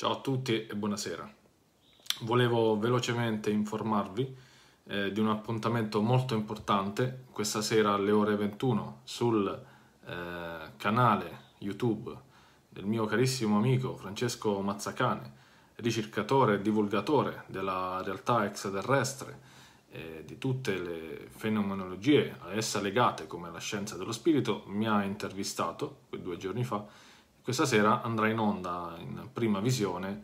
Ciao a tutti e buonasera. Volevo velocemente informarvi eh, di un appuntamento molto importante questa sera alle ore 21 sul eh, canale YouTube del mio carissimo amico Francesco Mazzacane, ricercatore e divulgatore della realtà extraterrestre e eh, di tutte le fenomenologie a essa legate come la scienza dello spirito, mi ha intervistato due giorni fa. Questa sera andrà in onda in prima visione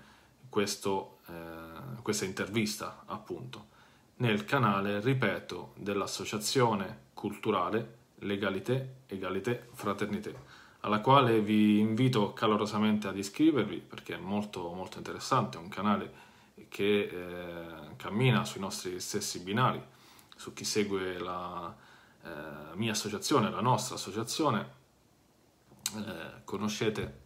questo, eh, questa intervista, appunto, nel canale, ripeto, dell'Associazione Culturale Legalité, Egalité, Fraternité, alla quale vi invito calorosamente ad iscrivervi perché è molto, molto interessante, è un canale che eh, cammina sui nostri stessi binari, su chi segue la eh, mia associazione, la nostra associazione. Eh, conoscete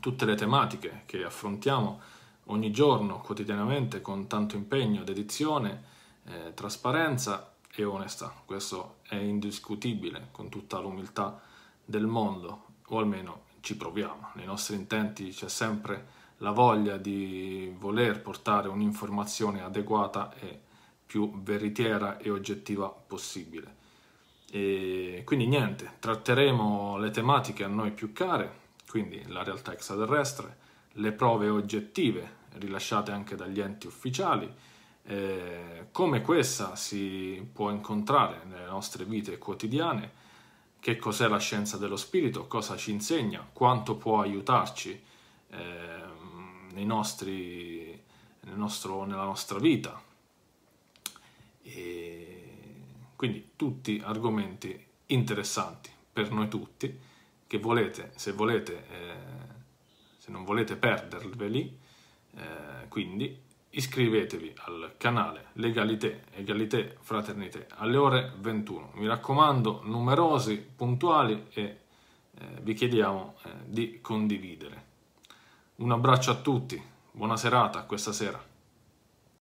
tutte le tematiche che affrontiamo ogni giorno, quotidianamente, con tanto impegno, dedizione, eh, trasparenza e onestà. Questo è indiscutibile con tutta l'umiltà del mondo, o almeno ci proviamo. Nei nostri intenti c'è sempre la voglia di voler portare un'informazione adeguata e più veritiera e oggettiva possibile. E quindi niente, tratteremo le tematiche a noi più care, quindi la realtà extraterrestre, le prove oggettive rilasciate anche dagli enti ufficiali, eh, come questa si può incontrare nelle nostre vite quotidiane, che cos'è la scienza dello spirito, cosa ci insegna, quanto può aiutarci eh, nei nostri, nel nostro, nella nostra vita. E quindi tutti argomenti interessanti per noi tutti che volete, se volete, eh, se non volete perderveli, eh, quindi iscrivetevi al canale Legalité, Egalité, Fraternité alle ore 21. Mi raccomando, numerosi, puntuali e eh, vi chiediamo eh, di condividere. Un abbraccio a tutti, buona serata questa sera.